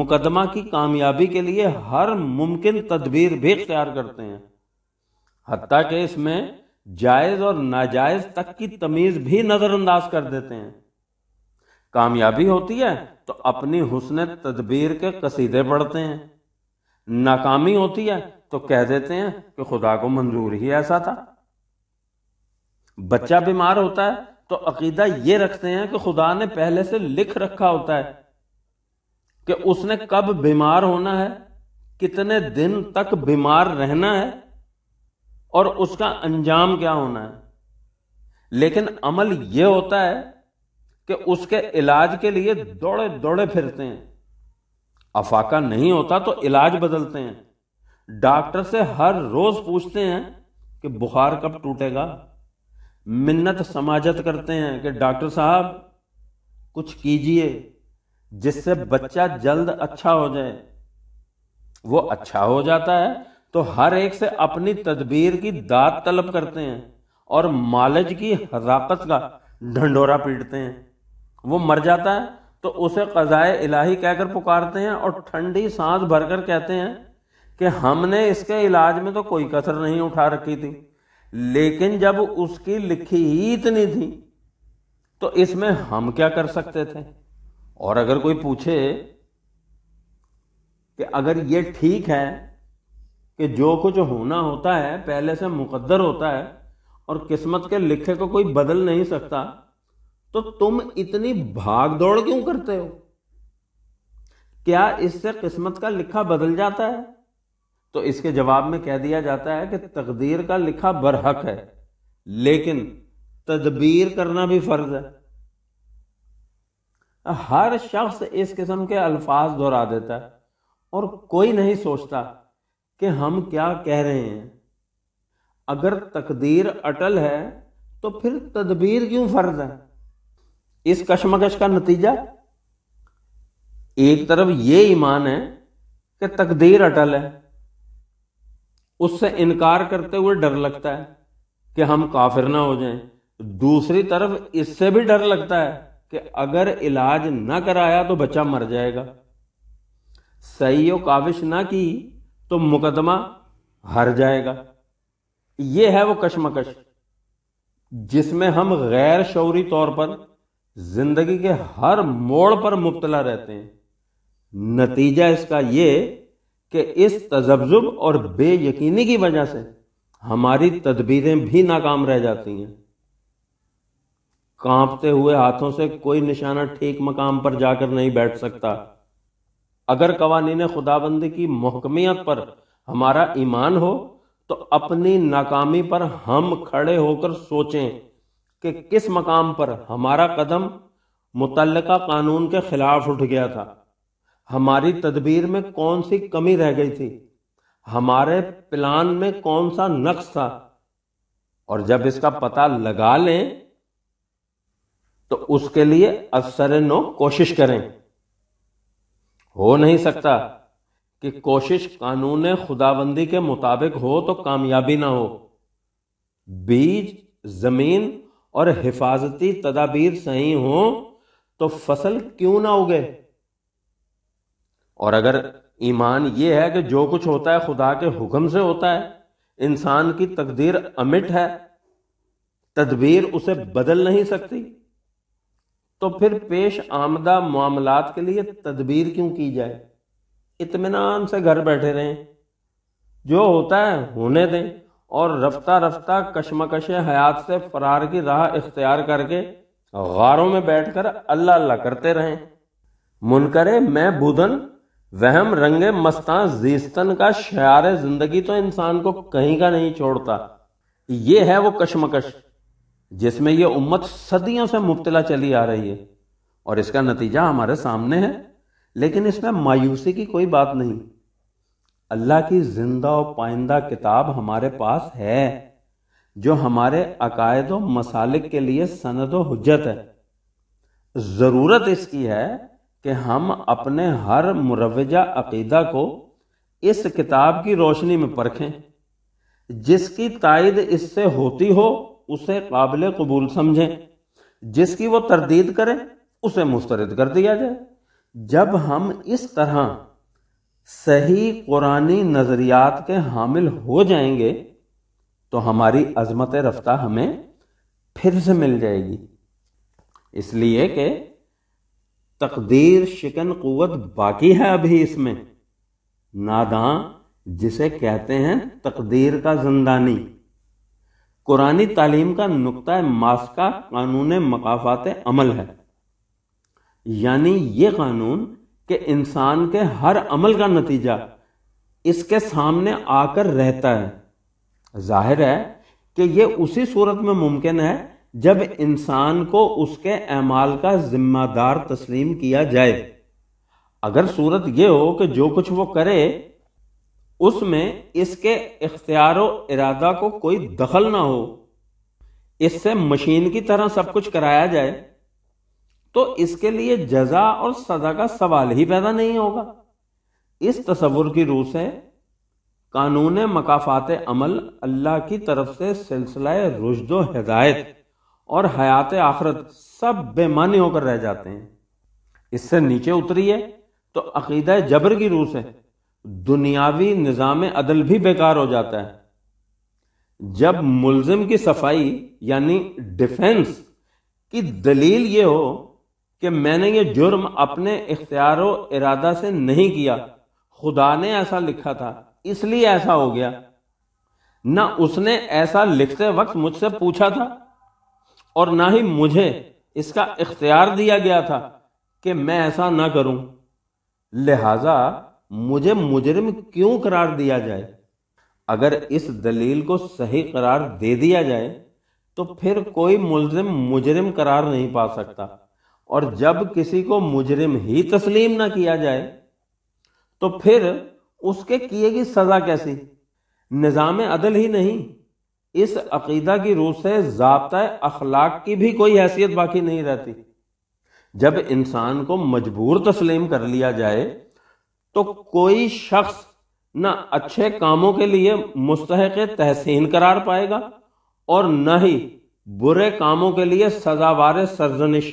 मुकदमा की कामयाबी के लिए हर मुमकिन तदबीर भी इख्तियार करते हैं हती के इसमें जायज और नाजायज तक की तमीज भी नजरअंदाज कर देते हैं कामयाबी होती है तो अपनी हुसन तदबीर के कसीदे पढ़ते हैं नाकामी होती है तो कह देते हैं कि खुदा को मंजूर ही ऐसा था बच्चा बीमार होता है तो अकीदा ये रखते हैं कि खुदा ने पहले से लिख रखा होता है कि उसने कब बीमार होना है कितने दिन तक बीमार रहना है और उसका अंजाम क्या होना है लेकिन अमल यह होता है कि उसके इलाज के लिए दौड़े दौड़े फिरते हैं अफाका नहीं होता तो इलाज बदलते हैं डॉक्टर से हर रोज पूछते हैं कि बुखार कब टूटेगा मिन्नत समाजत करते हैं कि डॉक्टर साहब कुछ कीजिए जिससे बच्चा जल्द अच्छा हो जाए वो अच्छा हो जाता है तो हर एक से अपनी तदबीर की दात तलब करते हैं और मालज की हजाकत का ढंडोरा पीटते हैं वो मर जाता है तो उसे कज़ाए इलाही कहकर पुकारते हैं और ठंडी सांस भरकर कहते हैं कि हमने इसके इलाज में तो कोई कसर नहीं उठा रखी थी लेकिन जब उसकी लिखी ही इतनी थी तो इसमें हम क्या कर सकते थे और अगर कोई पूछे कि अगर ये ठीक है कि जो कुछ होना होता है पहले से मुकद्दर होता है और किस्मत के लिखे को कोई बदल नहीं सकता तो तुम इतनी भाग दौड़ क्यों करते हो क्या इससे किस्मत का लिखा बदल जाता है तो इसके जवाब में कह दिया जाता है कि तकदीर का लिखा बरहक है लेकिन तदबीर करना भी फर्ज है हर शख्स इस किस्म के अल्फाज दोहरा देता है और कोई नहीं सोचता कि हम क्या कह रहे हैं अगर तकदीर अटल है तो फिर तदबीर क्यों फर्ज है इस कशमकश का नतीजा एक तरफ ये ईमान है कि तकदीर अटल है उससे इनकार करते हुए डर लगता है कि हम काफिर ना हो जाएं दूसरी तरफ इससे भी डर लगता है कि अगर इलाज ना कराया तो बच्चा मर जाएगा सही और काविश ना की तो मुकदमा हार जाएगा यह है वो कशमकश जिसमें हम गैर शौरी तौर पर जिंदगी के हर मोड़ पर मुबतला रहते हैं नतीजा इसका ये कि इस तजब्जुब और बेयकीनी की वजह से हमारी तदबीरें भी नाकाम रह जाती हैं कांपते हुए हाथों से कोई निशाना ठीक मकाम पर जाकर नहीं बैठ सकता अगर कवानीन खुदाबंदी की महकमियत पर हमारा ईमान हो तो अपनी नाकामी पर हम खड़े होकर सोचें कि किस मकाम पर हमारा कदम मुतल कानून के खिलाफ उठ गया था हमारी तदबीर में कौन सी कमी रह गई थी हमारे प्लान में कौन सा नक्श था और जब इसका पता लगा लें तो उसके लिए असर नो कोशिश करें हो नहीं सकता कि कोशिश कानून खुदाबंदी के मुताबिक हो तो कामयाबी ना हो बीज जमीन और हिफाजती तदाबीर सही हो तो फसल क्यों ना उगे और अगर ईमान ये है कि जो कुछ होता है खुदा के हुक्म से होता है इंसान की तकदीर अमिट है तदबीर उसे बदल नहीं सकती तो फिर पेश आमदा मामलात के लिए तदबीर क्यों की जाए इतमान से घर बैठे रहें जो होता है होने दें और रफ्ता रफ्ता कशमकश हयात से फरार की राह इख्तियार करके गारों में बैठकर अल्लाह अल्लाह करते रहें मुनकरे मैं बुधन वहम रंगे मस्ता जीस्तन का शार जिंदगी तो इंसान को कहीं का नहीं छोड़ता ये है वो कशमकश जिसमें यह उम्मत सदियों से मुबतला चली आ रही है और इसका नतीजा हमारे सामने है लेकिन इसमें मायूसी की कोई बात नहीं अल्लाह की जिंदा और पाइंदा किताब हमारे पास है जो हमारे अकायद व मसालिक के लिए सनद व हजत है ज़रूरत इसकी है कि हम अपने हर मुरवजा अकीदा को इस किताब की रोशनी में परखें जिसकी तायद इससे होती हो उसे काबिल कबूल समझें जिसकी वो तरदीद करें उसे मुस्तरद कर दिया जाए जब हम इस तरह सही कुरानी नज़रियात के हामिल हो जाएंगे तो हमारी अजमत रफ्तार हमें फिर से मिल जाएगी इसलिए कि तकदीर शिकन कुत बाकी है अभी इसमें नादां जिसे कहते हैं तकदीर का जिंदानी कुरानी तालीम का नुकता मास का कानून मकाफात अमल है यानी ये कानून के इंसान के हर अमल का नतीजा इसके सामने आकर रहता है जाहिर है कि यह उसी सूरत में मुमकिन है जब इंसान को उसके अमाल का जिम्मेदार तस्लीम किया जाए अगर सूरत यह हो कि जो कुछ वो करे उसमें इसके इख्तियार इरादा को कोई दखल ना हो इससे मशीन की तरह सब कुछ कराया जाए तो इसके लिए जजा और सजा का सवाल ही पैदा नहीं होगा इस तस्वुर की रूह से कानून मकाफात अमल अल्लाह की तरफ से सिलसिला रुशदो हिदायत और हयात आखरत सब बेमानी होकर रह जाते हैं इससे नीचे उतरी है तो अकीदा जबर की रूह से दुनियावी निज़ाम अदल भी बेकार हो जाता है जब मुलजिम की सफाई यानी डिफेंस की दलील ये हो कि मैंने ये जुर्म अपने इख्तियार इरादा से नहीं किया खुदा ने ऐसा लिखा था इसलिए ऐसा हो गया ना उसने ऐसा लिखते वक्त मुझसे पूछा था और ना ही मुझे इसका इख्तियार दिया गया था कि मैं ऐसा ना करूं लिहाजा मुझे मुजरिम क्यों करार दिया जाए अगर इस दलील को सही करार दे दिया जाए तो फिर कोई मुलजिम मुजरिम करार नहीं पा सकता और जब किसी को मुजरिम ही तस्लीम ना किया जाए तो फिर उसके किए की सजा कैसी निज़ाम अदल ही नहीं इस अकीदा की रूह से जबता अखलाक की भी कोई हैसियत बाकी नहीं रहती जब इंसान को मजबूर तस्लीम कर लिया जाए तो कोई शख्स न अच्छे कामों के लिए मुस्तक तहसीन करार पाएगा और न ही बुरे कामों के लिए सजावार सरजनिश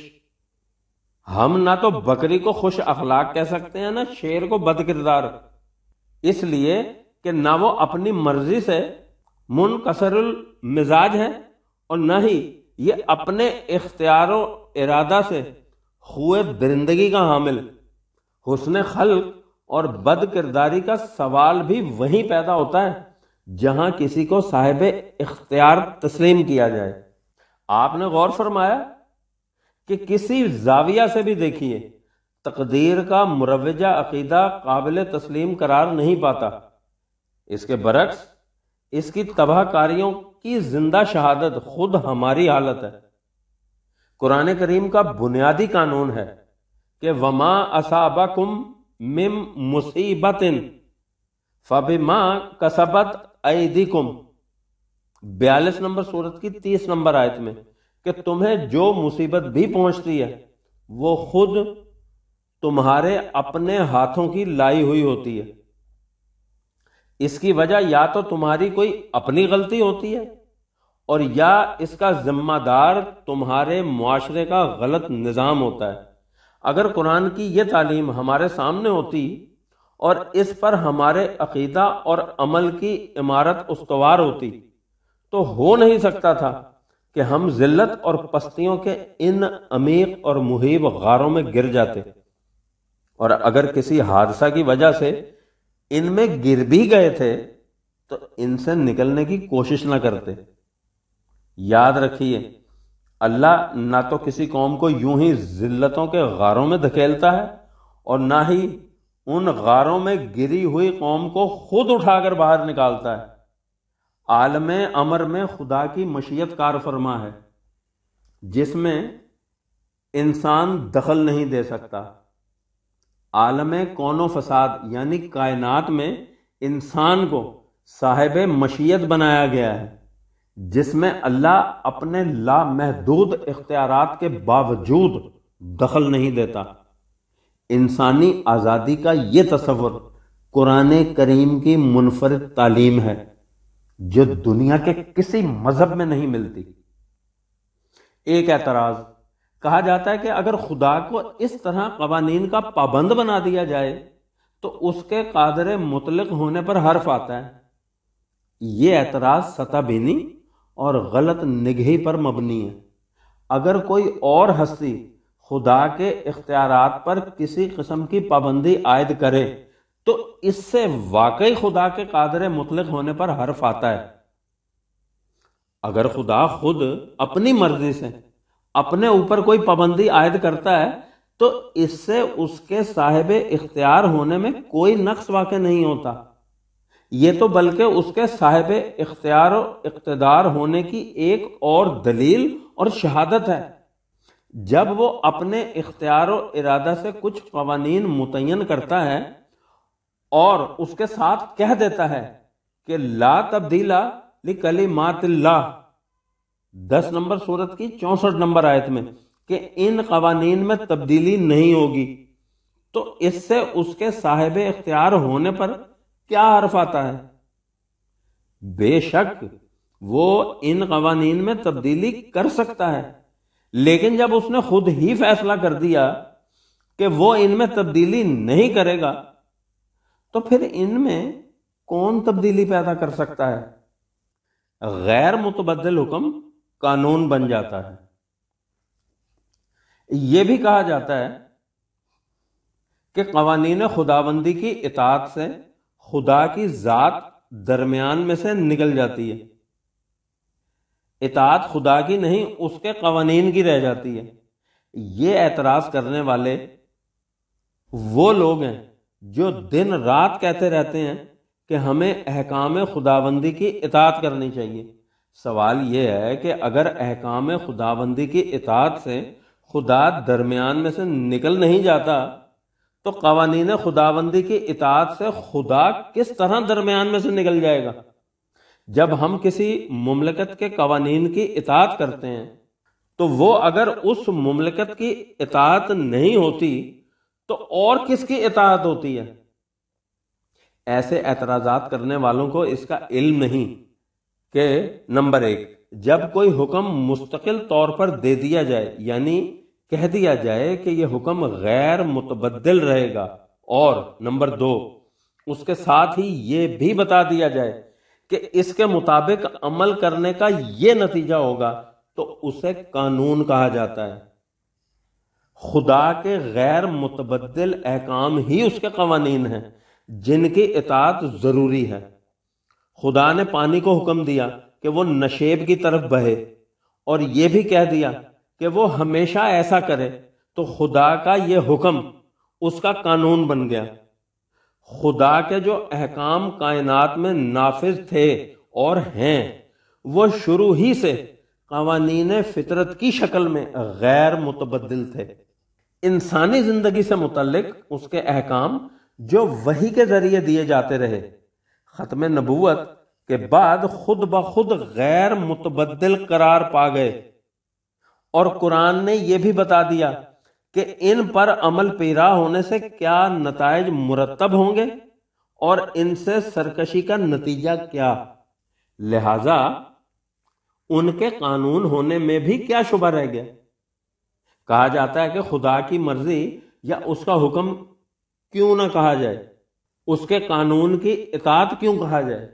हम ना तो बकरी को खुश अखलाक कह सकते हैं ना शेर को बद किरदार इसलिए कि ना वो अपनी मर्जी से मुनकसरुल मिजाज है और ना ही ये अपने इख्तियारों इरादा से हुए दरिंदगी का हामिल हुसन खल और बद किरदारी का सवाल भी वहीं पैदा होता है जहां किसी को साहिब इख्तियार तस्लीम किया जाए आपने गौर फरमाया कि किसी जाविया से भी देखिए तकदीर का मुरवजा अकीदा काबिल तस्लीम करार नहीं पाता इसके बरक्स इसकी तबाहकारियों की जिंदा शहादत खुद हमारी हालत है कुरान करीम का बुनियादी कानून है कि वमा असाबा कुम मिम मुसीबत फबिमा कसबत ऐदिकुम बयालीस नंबर सूरत की तीस नंबर आयत में कि तुम्हें जो मुसीबत भी पहुंचती है वो खुद तुम्हारे अपने हाथों की लाई हुई होती है इसकी वजह या तो तुम्हारी कोई अपनी गलती होती है और या इसका जिम्मेदार तुम्हारे मुआशरे का गलत निज़ाम होता है अगर कुरान की यह तालीम हमारे सामने होती और इस पर हमारे अकीदा और अमल की इमारत उसतवार होती तो हो नहीं सकता था कि हम जिल्लत और पस्तियों के इन अमीक और मुहिब गारों में गिर जाते और अगर किसी हादसा की वजह से इनमें गिर भी गए थे तो इनसे निकलने की कोशिश ना करते याद रखिए अल्लाह ना तो किसी कौम को यूं ही जिल्लतों के गारों में धकेलता है और ना ही उन गारों में गिरी हुई कौम को खुद उठाकर बाहर निकालता है आलम अमर में खुदा की मशीयत कार फरमा है जिसमें इंसान दखल नहीं दे सकता आलम कौनो फसाद यानी कायनात में इंसान को साहेब मशीयत बनाया गया है जिसमें अल्लाह अपने लामहदूद इख्तियार के बावजूद दखल नहीं देता इंसानी आज़ादी का ये तस्वर कुरान करीम की मुनफरद तालीम है जो दुनिया के किसी मजहब में नहीं मिलती एक एतराज कहा जाता है कि अगर खुदा को इस तरह कवानीन का पाबंद बना दिया जाए तो उसके कादर मुतलक होने पर हर्फ आता है यह एतराज सताबीनी और गलत निगही पर मबनी है अगर कोई और हस्ती खुदा के इख्तियार पर किसी किस्म की पाबंदी आयद करे तो इससे वाकई खुदा के कादर मुतलक होने पर हर्फ आता है अगर खुदा खुद अपनी मर्जी से अपने ऊपर कोई पाबंदी आयद करता है तो इससे उसके साहिब इख्तियार होने में कोई नक्श वाक़ नहीं होता ये तो बल्कि उसके साहेब इख्तियार इकतदार होने की एक और दलील और शहादत है जब वो अपने इख्तियार इरादा से कुछ कवानीन मुतन करता है और उसके साथ कह देता है कि ला तब्दीला लिकलिमात ला दस नंबर सूरत की चौसठ नंबर आयत में कि इन कवानीन में तब्दीली नहीं होगी तो इससे उसके साहेब इख्तियार होने पर क्या हर्फ आता है बेशक वो इन कवानीन में तब्दीली कर सकता है लेकिन जब उसने खुद ही फैसला कर दिया कि वो इनमें तब्दीली नहीं करेगा तो फिर इनमें कौन तब्दीली पैदा कर सकता है गैर मुतबदल हुक्म कानून बन जाता है यह भी कहा जाता है कि कवानीन खुदाबंदी की इतात से खुदा की जात दरमियान में से निकल जाती है इतात खुदा की नहीं उसके कवानीन की रह जाती है ये एतराज करने वाले वो लोग हैं जो दिन रात कहते रहते हैं कि हमें अहकाम खुदाबंदी की इतात करनी चाहिए सवाल यह है कि अगर अहकाम खुदाबंदी की इतात से खुदा दरमियान में से निकल नहीं जाता तो कवानीन खुदाबंदी की इतात से खुदा किस तरह दरमियान में से निकल जाएगा जब हम किसी मुमलकत के कवानीन की इतात करते हैं तो वो अगर उस मुमलकत की इतात नहीं होती तो और किसकी इतात होती है ऐसे एतराजात करने वालों को इसका इल्म नहीं के नंबर एक जब कोई हुक्म मुस्तकिल तौर पर दे दिया जाए यानी कह दिया जाए कि यह हुक्म गैर मुतबदल रहेगा और नंबर दो उसके साथ ही ये भी बता दिया जाए कि इसके मुताबिक अमल करने का यह नतीजा होगा तो उसे कानून कहा जाता है खुदा के गैर मुतबदल अहकाम ही उसके कवानीन हैं जिनकी इतात जरूरी है खुदा ने पानी को हुक्म दिया कि वो नशेब की तरफ बहे और यह भी कह दिया कि वो हमेशा ऐसा करे तो खुदा का ये हुक्म उसका कानून बन गया खुदा के जो अहकाम कायनात में नाफिज थे और हैं वो शुरू ही से कवानीन फितरत की शक्ल में गैर मुतबदल थे इंसानी जिंदगी से मुतलक उसके अहकाम जो वही के जरिए दिए जाते रहे ख़त्म नबूत के बाद खुद ब खुद गैर मुतबदल करार पा गए और कुरान ने यह भी बता दिया कि इन पर अमल पैरा होने से क्या नतज मुरतब होंगे और इनसे सरकशी का नतीजा क्या लिहाजा उनके कानून होने में भी क्या शुभ रह गया कहा जाता है कि खुदा की मर्जी या उसका हुक्म क्यों ना कहा जाए उसके कानून की इतात क्यों कहा जाए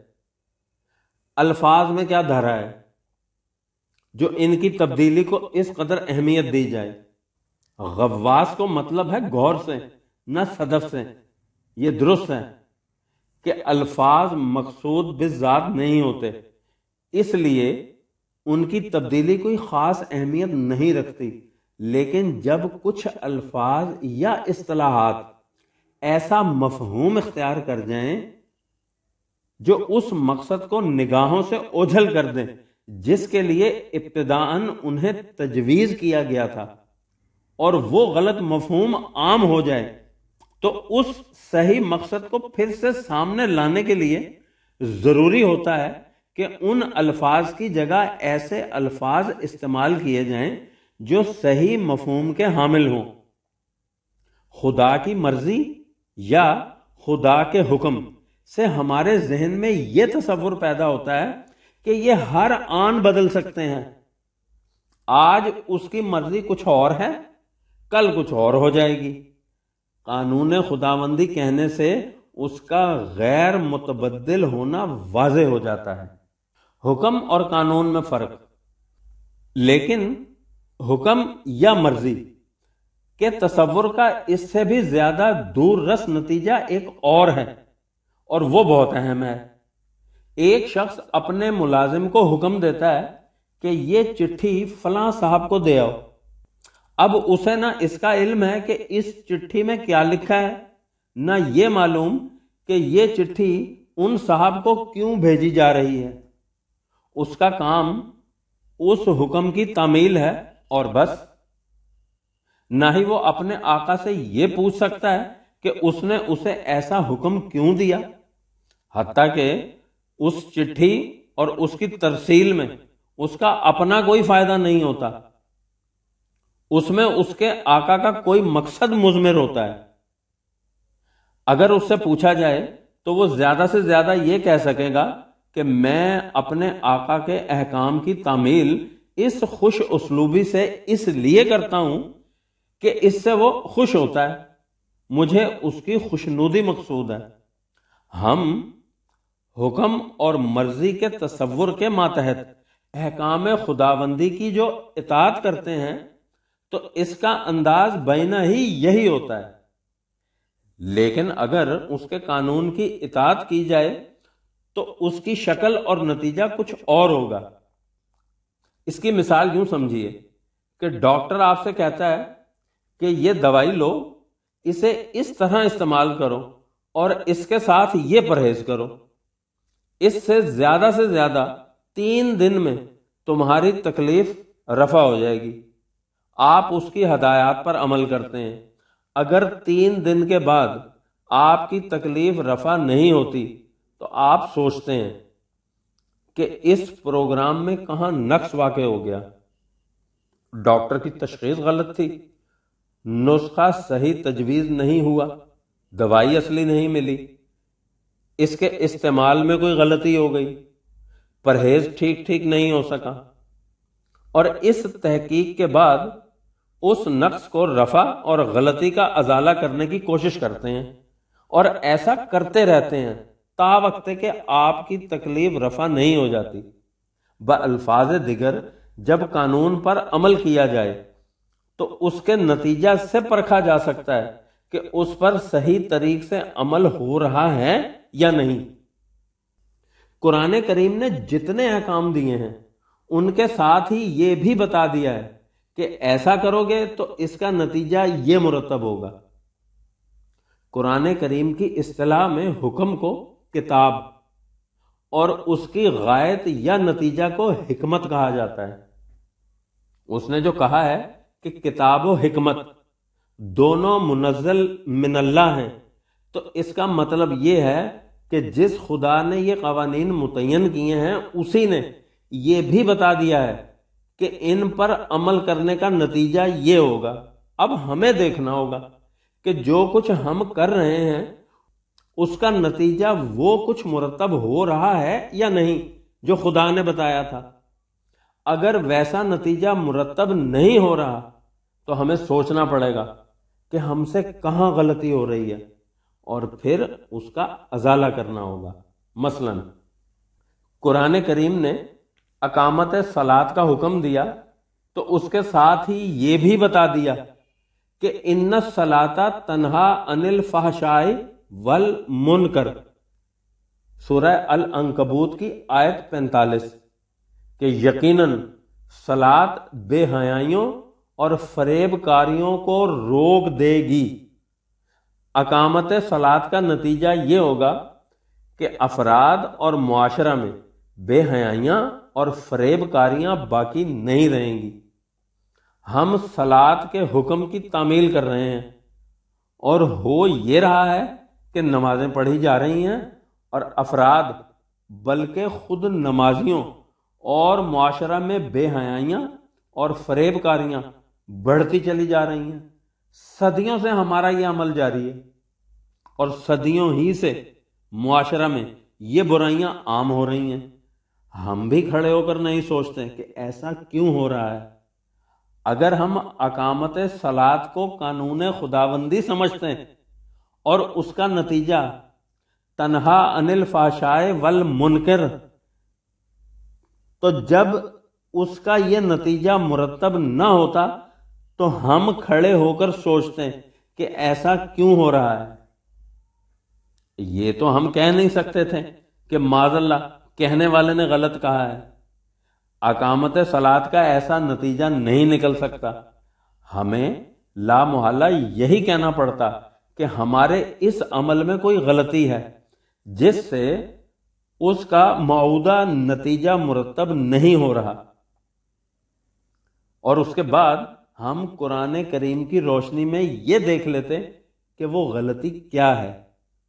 अल्फाज में क्या धरा है जो इनकी तब्दीली को इस कदर अहमियत दी जाए गवास को मतलब है गौर से न सदफ से यह दुरुस्त है कि अल्फाज मकसूद बिजात नहीं होते इसलिए उनकी तब्दीली कोई खास अहमियत नहीं रखती लेकिन जब कुछ अल्फाज या असलाहत ऐसा मफहूम इख्तियार कर जाएं जो उस मकसद को निगाहों से ओझल कर दें जिसके लिए इब्तदान उन्हें तजवीज़ किया गया था और वो गलत मफहूम आम हो जाए तो उस सही मकसद को फिर से सामने लाने के लिए ज़रूरी होता है कि उन अल्फाज की जगह ऐसे अल्फाज इस्तेमाल किए जाएं जो सही मफहूम के हामिल हों खुदा की मर्जी या खुदा के हुक्म से हमारे जहन में यह तस्वुर पैदा होता है कि ये हर आन बदल सकते हैं आज उसकी मर्जी कुछ और है कल कुछ और हो जाएगी कानून खुदाबंदी कहने से उसका गैर मुतबदल होना वाज हो जाता है हुक्म और कानून में फर्क लेकिन हुक्म या मर्जी के तस्वुर का इससे भी ज्यादा दूर रस नतीजा एक और है और वो बहुत अहम है एक शख्स अपने मुलाजिम को हुक्म देता है कि ये चिट्ठी फला साहब को दे आओ अब उसे ना इसका इल्म है कि इस चिट्ठी में क्या लिखा है ना ये मालूम कि ये चिट्ठी उन साहब को क्यों भेजी जा रही है उसका काम उस हुक्म की तामील है और बस ना ही वो अपने आका से ये पूछ सकता है कि उसने उसे ऐसा हुक्म क्यों दिया हती के उस चिट्ठी और उसकी तरसील में उसका अपना कोई फायदा नहीं होता उसमें उसके आका का कोई मकसद मुजमिर होता है अगर उससे पूछा जाए तो वो ज्यादा से ज्यादा ये कह सकेगा कि मैं अपने आका के अहकाम की तामील इस खुश उसलूबी से इसलिए करता हूं कि इससे वो खुश होता है मुझे उसकी खुशनुदी मकसूद है हम हुक्म और मर्जी के तस्वुर के मातहत अहकाम खुदाबंदी की जो इतात करते हैं तो इसका अंदाज बैना ही यही होता है लेकिन अगर उसके कानून की इतात की जाए तो उसकी शक्ल और नतीजा कुछ और होगा इसकी मिसाल यूं समझिए कि डॉक्टर आपसे कहता है कि ये दवाई लो इसे इस तरह इस्तेमाल करो और इसके साथ ये परहेज करो इससे ज्यादा से ज्यादा तीन दिन में तुम्हारी तकलीफ रफा हो जाएगी आप उसकी हदायत पर अमल करते हैं अगर तीन दिन के बाद आपकी तकलीफ रफा नहीं होती तो आप सोचते हैं कि इस प्रोग्राम में कहा नक्श वाक़ हो गया डॉक्टर की तशखीस गलत थी नुस्खा सही तजवीज़ नहीं हुआ दवाई असली नहीं मिली इसके इस्तेमाल में कोई गलती हो गई परहेज ठीक ठीक नहीं हो सका और इस तहकीक के बाद उस नक्स को रफा और गलती का अजाला करने की कोशिश करते हैं और ऐसा करते रहते हैं ता वक्त के आपकी तकलीफ रफा नहीं हो जाती बल्फाज दिगर जब कानून पर अमल किया जाए तो उसके नतीजा से परखा जा सकता है कि उस पर सही तरीके से अमल हो रहा है या नहीं कुरान करीम ने जितने अहकाम दिए हैं उनके साथ ही ये भी बता दिया है कि ऐसा करोगे तो इसका नतीजा ये मुरतब होगा कुरान करीम की असलाह में हुक्म को किताब और उसकी गायत या नतीजा को हिकमत कहा जाता है उसने जो कहा है कि किताब हिकमत दोनों मुनजल मिनल्ला हैं तो इसका मतलब ये है कि जिस खुदा ने ये कवानीन मुतन किए हैं उसी ने यह भी बता दिया है कि इन पर अमल करने का नतीजा ये होगा अब हमें देखना होगा कि जो कुछ हम कर रहे हैं उसका नतीजा वो कुछ मुरतब हो रहा है या नहीं जो खुदा ने बताया था अगर वैसा नतीजा मुरतब नहीं हो रहा तो हमें सोचना पड़ेगा कि हमसे कहां गलती हो रही है और फिर उसका अजाला करना होगा मसलन कुरान करीम ने अकामत सलात का हुक्म दिया तो उसके साथ ही ये भी बता दिया कि इन्न सलाता तनहा अनिल फहशाई वल मुनकर सूरह अल अंकबूत की आयत 45 के यकीनन सलात बेहयाइयों और फरेबकारियों को रोक देगी अकामत सलाद का नतीजा ये होगा कि अफराद और माशरा में बेहयाइयाँ और फरेबकारियाँ बाकी नहीं रहेंगी हम सलाद के हुक्म की तामील कर रहे हैं और हो ये रहा है कि नमाजें पढ़ी जा रही हैं और अफराद बल्कि खुद नमाजियों और माशरा में बेहयाइयाँ और फरेबकारियाँ बढ़ती चली जा रही हैं सदियों से हमारा यह अमल जारी है और सदियों ही से मुआशरा में ये बुराइयां आम हो रही हैं हम भी खड़े होकर नहीं सोचते कि ऐसा क्यों हो रहा है अगर हम अकामत सलात को कानून खुदाबंदी समझते हैं और उसका नतीजा तनहा अनिल फाशाए वल मुनकर तो जब उसका यह नतीजा मुरतब ना होता तो हम खड़े होकर सोचते हैं कि ऐसा क्यों हो रहा है ये तो हम कह नहीं सकते थे कि माजल्ला कहने वाले ने गलत कहा है अकामत सलात का ऐसा नतीजा नहीं निकल सकता हमें ला मोहल्ला यही कहना पड़ता कि हमारे इस अमल में कोई गलती है जिससे उसका मऊदा नतीजा मुरतब नहीं हो रहा और उसके बाद हम कुरान करीम की रोशनी में ये देख लेते कि वो गलती क्या है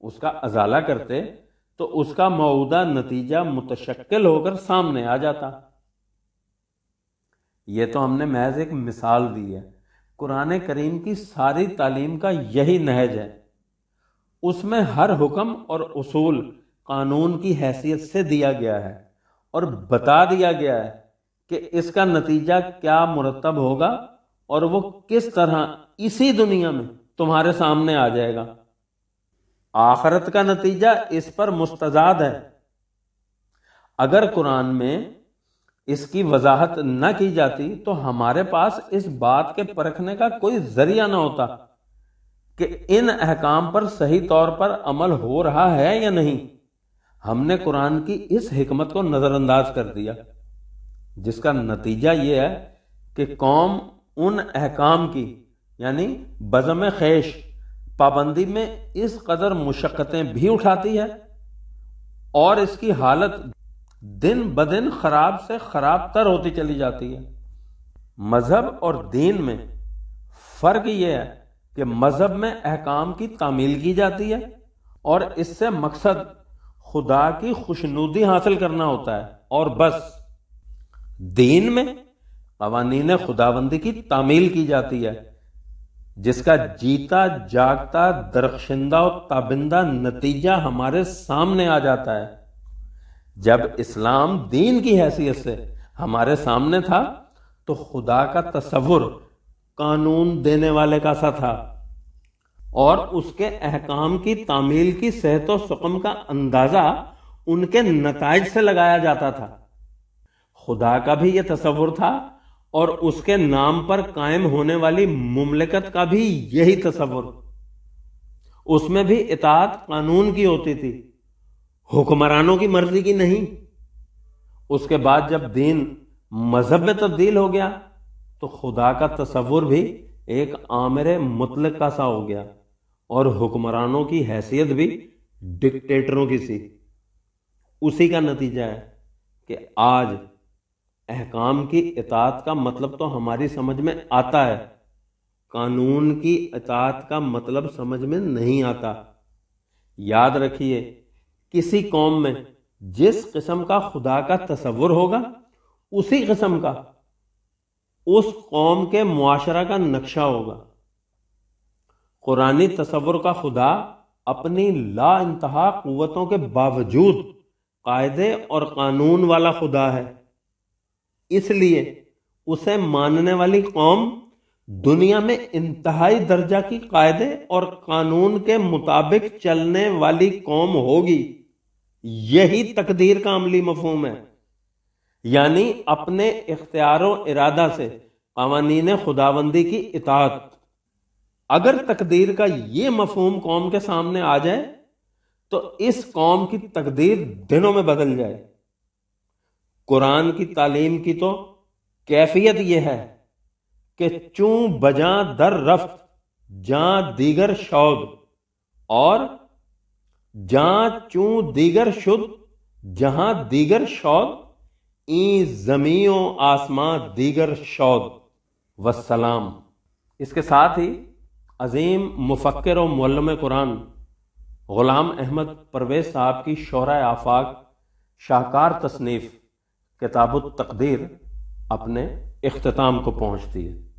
उसका अजाला करते तो उसका मौदा नतीजा मुतशक्ल होकर सामने आ जाता ये तो हमने महज एक मिसाल दी है कुरान करीम की सारी तालीम का यही नहज है उसमें हर हुक्म और उसूल कानून की हैसियत से दिया गया है और बता दिया गया है कि इसका नतीजा क्या मुरतब होगा और वो किस तरह इसी दुनिया में तुम्हारे सामने आ जाएगा आखरत का नतीजा इस पर मुस्तजाद है अगर कुरान में इसकी वजाहत न की जाती तो हमारे पास इस बात के परखने का कोई जरिया ना होता कि इन अहकाम पर सही तौर पर अमल हो रहा है या नहीं हमने कुरान की इस हिकमत को नजरअंदाज कर दिया जिसका नतीजा यह है कि कौम उन अहकाम की यानी बज़म खैश पाबंदी में इस कदर मुशक्क़तें भी उठाती है और इसकी हालत दिन ब दिन खराब से खराब तर होती चली जाती है मजहब और दीन में फर्क यह है कि मजहब में अहकाम की तामील की जाती है और इससे मकसद खुदा की खुशनुदी हासिल करना होता है और बस दीन में कवानीन खुदाबंदी की तामील की जाती है जिसका जीता जागता दरख्शिंदा और ताबिंदा नतीजा हमारे सामने आ जाता है जब इस्लाम दीन की हैसियत से हमारे सामने था तो खुदा का तस्वुर कानून देने वाले का सा था और उसके अहकाम की तामील की सेहत व सुकम का अंदाजा उनके नतज से लगाया जाता था खुदा का भी यह तस्वुर था और उसके नाम पर कायम होने वाली मुमलिकत का भी यही तस्वुर उसमें भी इतात कानून की होती थी हुक्मरानों की मर्जी की नहीं उसके बाद जब दीन मजहब में तब्दील हो गया तो खुदा का तस्वुर भी एक आमिर मुतल का सा हो गया और हुक्मरानों की हैसियत भी डिक्टेटरों की सी उसी का नतीजा है कि आज अहकाम की इतात का मतलब तो हमारी समझ में आता है कानून की इतात का मतलब समझ में नहीं आता याद रखिए किसी कौम में जिस किस्म का खुदा का तस्वुर होगा उसी किस्म का उस कौम के मुआशरा का नक्शा होगा कुरानी तस्वुर का खुदा अपनी ला इंतहा कुतों के बावजूद कायदे और कानून वाला खुदा है इसलिए उसे मानने वाली कौम दुनिया में इंतहाई दर्जा की कायदे और कानून के मुताबिक चलने वाली कौम होगी यही तकदीर का अमली मफहम है यानी अपने इख्तियार इरादा से कवानीन खुदाबंदी की इतात अगर तकदीर का ये मफहम कौम के सामने आ जाए तो इस कौम की तकदीर दिनों में बदल जाए कुरान की तालीम की तो कैफियत यह है कि चूं बजा दर रफ्त जा दीगर शौद और जा चू दीगर शुद्ध जहां दीगर शौद ई जमीओ आसमां दीगर शौद वसलाम इसके साथ ही अजीम मुफक्र और मल्लम कुरान गुलाम अहमद परवेज साहब की शहरा आफाक शाहकार तसनीफ़ किताब तकदीर अपने अख्ताम को पहुँचती है